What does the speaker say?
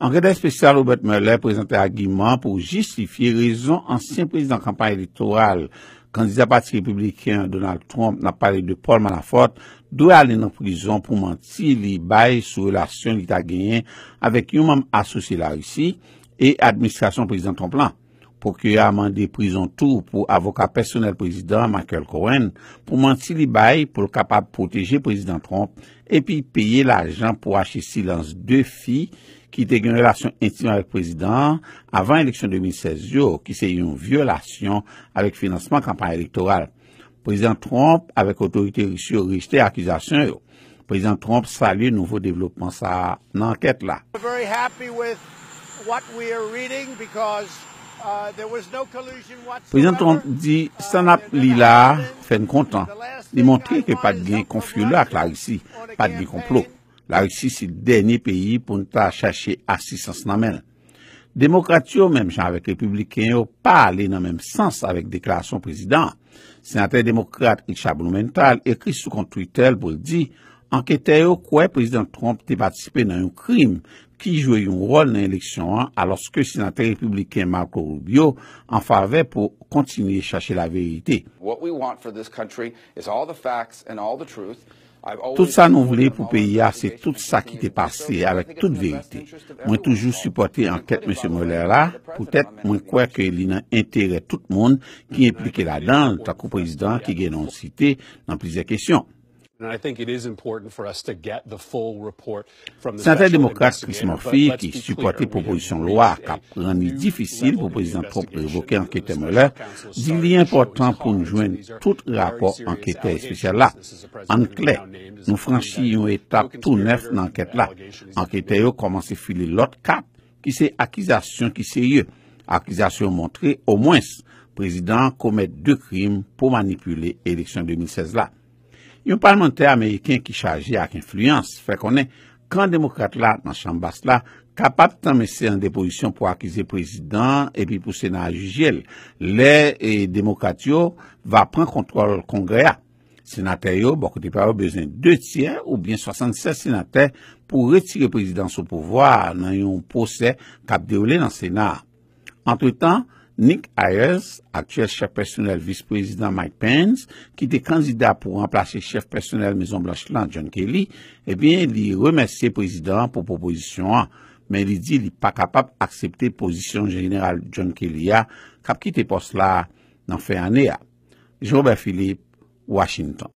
Angredèl spesyal Robert Merlet prezente agiman pou justifi rezon ansyen prezident kampany elektoral kandida pati republiken Donald Trump na pale de Paul Manafort dwe alè nan prizon pou manti li bay sou relasyon lita genyen avèk yon mam asosye la russi e administrasyon prezident Trump lan pou kè amande prizon tou pou avoka personel prezident Michael Cohen pou manti li bay pou kapab proteje prezident Trump epi peye l'ajan pou achè silans de fi ki te gwen relasyon intim avèk prezident avan eleksyon 2016 yo, ki se yon violasyon avèk financeman kampanye elektoral. Prezident Trump, avèk otorite rishio rishite akizasyon yo, prezident Trump salye nouvo devlopman sa nan anket la. Uh, prezident Trump di, san ap uh, li la, uh, fen kontan, di montre ke pat di konfyo la akla yisi, pat di konplo. La russi si denye peyi pou nou ta chache asisans nan men. Demokrate yo menm chanvek republiken yo pa ale nan menm sans avek deklarasyon prezident. Senate demokrate Isha Blumenthal ekri sou kontri tel pou di, anketè yo kouè prezident Trump te patisipe nan yon krim ki jwe yon rol nan eleksyon an aloske senate republiken Marco Rubio an fave pou kontinye chache la verite. What we want for this country is all the facts and all the truth. Tout sa nou vle pou PIA, se tout sa ki te pase, alek tout verite. Mwen toujou suporti an ket mwen se mweler la, pou tet mwen kwe ke li nan entere tout moun ki implike la dan, ta ko prezident ki genon site nan plize kesyon. Sante-Democrate Chris Murphy, ki supporte proposisyon lwa akap rani difisil pou prezident trop revoke ankete Moller, di li importan pou nou jwen tout rapor ankete espesyal la. Ankle, nou franchi yon etap tou nef nan anket la. Ankete yo koman se file lot kap ki se akizasyon ki se ye. Akizasyon montre au mwens prezident komet de krim pou manipule eleksyon 2016 la. Yon parlamenter Ameriken ki chaji ak influence, fè konen, kran demokrate la nan chanbast la, kapap tanmese an depolisyon pou akize prezident, epi pou senat ajijel. Le e, demokrate yo va pran kontrol kongrea. Senatè yo, bokote pa wè bezèn de tiè, ou bien 76 senatè, pou retire prezident sou pouvoar nan yon posè kap deroule nan senat. Antre tan, Nick Ayers, aktuel chef personel vice-president Mike Pence, ki te kanzida pou remplase chef personel Maison Blanche-Land John Kelly, e eh bin li remerse prezident pou proposisyon an, men li di li pa kapap aksepte posisyon jeneral John Kelly a kap ki te pos la nan fey ane a. Joubert Philippe, Washington.